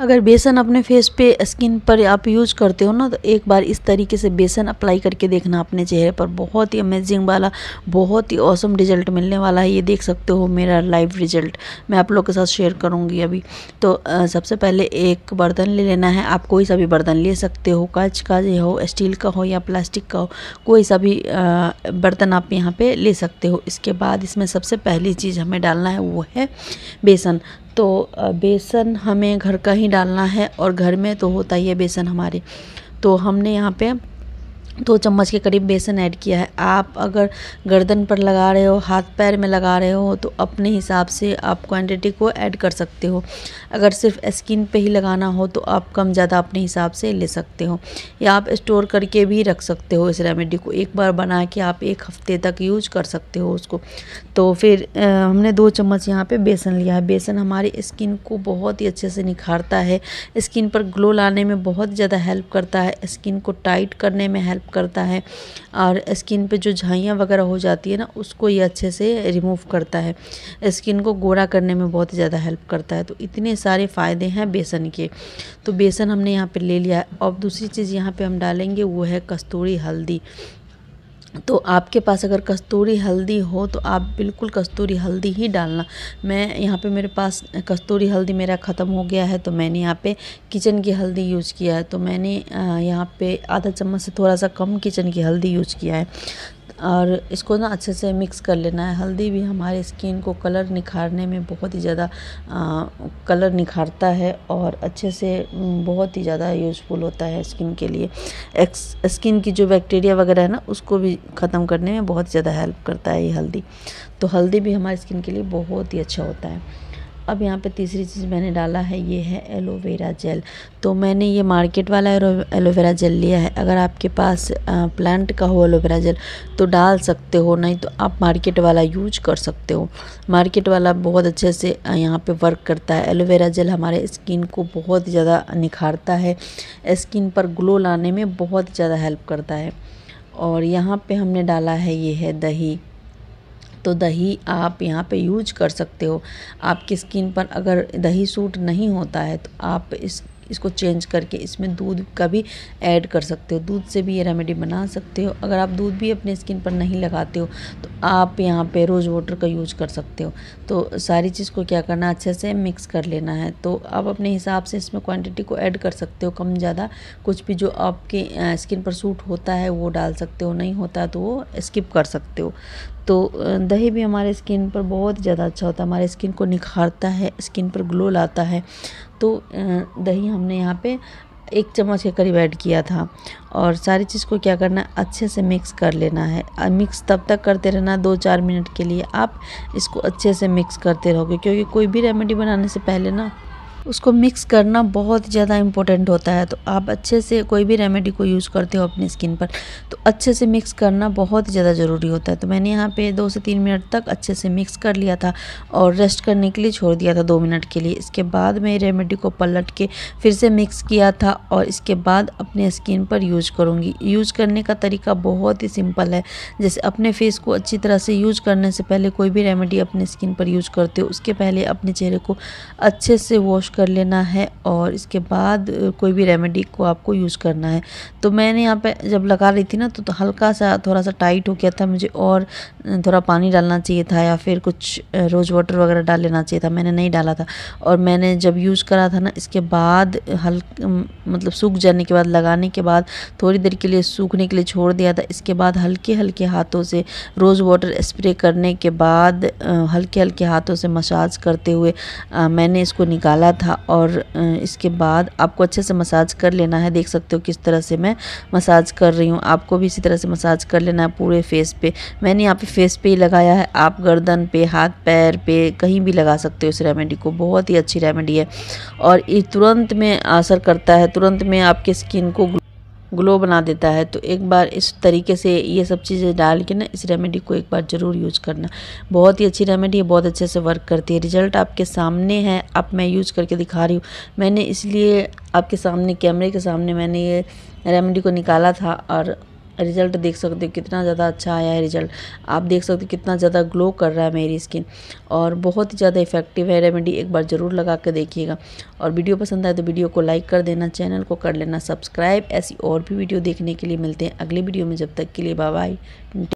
अगर बेसन अपने फेस पे स्किन पर आप यूज करते हो ना तो एक बार इस तरीके से बेसन अप्लाई करके देखना अपने चेहरे पर बहुत ही अमेजिंग वाला बहुत ही औसम रिजल्ट मिलने वाला है ये देख सकते हो मेरा लाइव रिजल्ट मैं आप लोग के साथ शेयर करूँगी अभी तो आ, सबसे पहले एक बर्तन ले लेना है आप कोई सा भी बर्तन ले सकते हो कांच का जो हो स्टील का हो या प्लास्टिक का हो कोई सा भी बर्तन आप यहाँ पर ले सकते हो इसके बाद इसमें सबसे पहली चीज़ हमें डालना है वो है बेसन तो बेसन हमें घर का ही डालना है और घर में तो होता ही है बेसन हमारे तो हमने यहाँ पे दो चम्मच के करीब बेसन ऐड किया है आप अगर गर्दन पर लगा रहे हो हाथ पैर में लगा रहे हो तो अपने हिसाब से आप क्वांटिटी को ऐड कर सकते हो अगर सिर्फ स्किन पे ही लगाना हो तो आप कम ज़्यादा अपने हिसाब से ले सकते हो या आप स्टोर करके भी रख सकते हो इस रेमेडी को एक बार बना के आप एक हफ़्ते तक यूज कर सकते हो उसको तो फिर आ, हमने दो चम्मच यहाँ पर बेसन लिया है बेसन हमारी स्किन को बहुत ही अच्छे से निखारता है स्किन पर ग्लो लाने में बहुत ज़्यादा हेल्प करता है स्किन को टाइट करने में हेल्प हेल्प करता है और स्किन पे जो झाइयाँ वगैरह हो जाती है ना उसको ये अच्छे से रिमूव करता है स्किन को गोरा करने में बहुत ज़्यादा हेल्प करता है तो इतने सारे फ़ायदे हैं बेसन के तो बेसन हमने यहाँ पर ले लिया और दूसरी चीज़ यहाँ पर हम डालेंगे वो है कस्तूरी हल्दी तो आपके पास अगर कस्तूरी हल्दी हो तो आप बिल्कुल कस्तूरी हल्दी ही डालना मैं यहाँ पे मेरे पास कस्तूरी हल्दी मेरा ख़त्म हो गया है तो मैंने यहाँ पे किचन की हल्दी यूज़ किया है तो मैंने यहाँ पे आधा चम्मच से थोड़ा सा कम किचन की हल्दी यूज़ किया है और इसको ना अच्छे से मिक्स कर लेना है हल्दी भी हमारे स्किन को कलर निखारने में बहुत ही ज़्यादा कलर निखारता है और अच्छे से बहुत ही ज़्यादा यूज़फुल होता है स्किन के लिए एक्स स्किन की जो बैक्टीरिया वगैरह है ना उसको भी ख़त्म करने में बहुत ज़्यादा हेल्प करता है ये हल्दी तो हल्दी भी हमारे स्किन के लिए बहुत ही अच्छा होता है अब यहाँ पे तीसरी चीज़ मैंने डाला है ये है एलोवेरा जेल तो मैंने ये मार्केट वाला एलोवेरा जेल लिया है अगर आपके पास प्लांट का हो एलोवेरा जेल तो डाल सकते हो नहीं तो आप मार्केट वाला यूज कर सकते हो मार्केट वाला बहुत अच्छे से यहाँ पे वर्क करता है एलोवेरा जेल हमारे स्किन को बहुत ज़्यादा निखारता है स्किन पर ग्लो लाने में बहुत ज़्यादा हेल्प करता है और यहाँ पर हमने डाला है ये है दही तो दही आप यहाँ पे यूज कर सकते हो आपकी स्किन पर अगर दही सूट नहीं होता है तो आप इस इसको चेंज करके इसमें दूध का भी ऐड कर सकते हो दूध से भी ये रेमेडी बना सकते हो अगर आप दूध भी अपने स्किन पर नहीं लगाते हो तो आप यहाँ पे रोज़ वाटर का यूज कर सकते हो तो सारी चीज़ को क्या करना अच्छे से मिक्स कर लेना है तो आप अपने हिसाब से इसमें क्वांटिटी को ऐड कर सकते हो कम ज़्यादा कुछ भी जो आपके स्किन पर सूट होता है वो डाल सकते हो नहीं होता है तो वो स्किप कर सकते हो तो दही भी हमारे स्किन पर बहुत ज़्यादा अच्छा होता है हमारे स्किन को निखारता है स्किन पर ग्लो लाता है तो दही हमने यहाँ पे एक चम्मच के करीब ऐड किया था और सारी चीज़ को क्या करना है अच्छे से मिक्स कर लेना है मिक्स तब तक करते रहना दो चार मिनट के लिए आप इसको अच्छे से मिक्स करते रहोगे क्योंकि कोई भी रेमेडी बनाने से पहले ना उसको मिक्स करना बहुत ज़्यादा इम्पोर्टेंट होता है तो आप अच्छे से कोई भी रेमेडी को यूज़ करते हो अपनी स्किन पर तो अच्छे से मिक्स करना बहुत ज़्यादा ज़रूरी होता है तो मैंने यहाँ पे दो से तीन मिनट तक अच्छे से मिक्स कर लिया था और रेस्ट करने के लिए छोड़ दिया था दो मिनट के लिए इसके बाद मैं रेमेडी को पलट के फिर से मिक्स किया था और इसके बाद अपने स्किन पर यूज करूँगी यूज करने का तरीका बहुत ही सिंपल है जैसे अपने फेस को अच्छी तरह से यूज करने से पहले कोई भी रेमेडी अपने स्किन पर यूज करते हो उसके पहले अपने चेहरे को अच्छे से वॉश कर लेना है और इसके बाद कोई भी रेमेडी को आपको यूज़ करना है तो मैंने यहाँ पे जब लगा रही थी ना तो, तो हल्का सा थोड़ा सा टाइट हो गया था मुझे और थोड़ा पानी डालना चाहिए था या फिर कुछ रोज़ वाटर वगैरह डाल लेना चाहिए था मैंने नहीं डाला था और मैंने जब यूज़ करा था ना इसके बाद हल मतलब सूख जाने के बाद लगाने के बाद थोड़ी देर के लिए सूखने के लिए छोड़ दिया था इसके बाद हल्के हल्के हाथों से रोज़ वाटर स्प्रे करने के बाद हल्के हल्के हाथों से मसाज करते हुए मैंने इसको निकाला था था और इसके बाद आपको अच्छे से मसाज कर लेना है देख सकते हो किस तरह से मैं मसाज कर रही हूँ आपको भी इसी तरह से मसाज कर लेना है पूरे फेस पे मैंने यहाँ पे फेस पे ही लगाया है आप गर्दन पे हाथ पैर पे कहीं भी लगा सकते हो इस रेमेडी को बहुत ही अच्छी रेमेडी है और ये तुरंत में असर करता है तुरंत में आपके स्किन को ग्लो बना देता है तो एक बार इस तरीके से ये सब चीज़ें डाल के ना इस रेमेडी को एक बार ज़रूर यूज करना बहुत ही अच्छी रेमेडी है बहुत अच्छे से वर्क करती है रिजल्ट आपके सामने है अब मैं यूज करके दिखा रही हूँ मैंने इसलिए आपके सामने कैमरे के सामने मैंने ये रेमेडी को निकाला था और रिज़ल्ट देख सकते हो कितना ज़्यादा अच्छा आया है रिज़ल्ट आप देख सकते हो कितना ज़्यादा ग्लो कर रहा है मेरी स्किन और बहुत ही ज़्यादा इफेक्टिव है रेमेडी एक बार ज़रूर लगा कर देखिएगा और वीडियो पसंद आए तो वीडियो को लाइक कर देना चैनल को कर लेना सब्सक्राइब ऐसी और भी वीडियो देखने के लिए मिलते हैं अगले वीडियो में जब तक के लिए बाय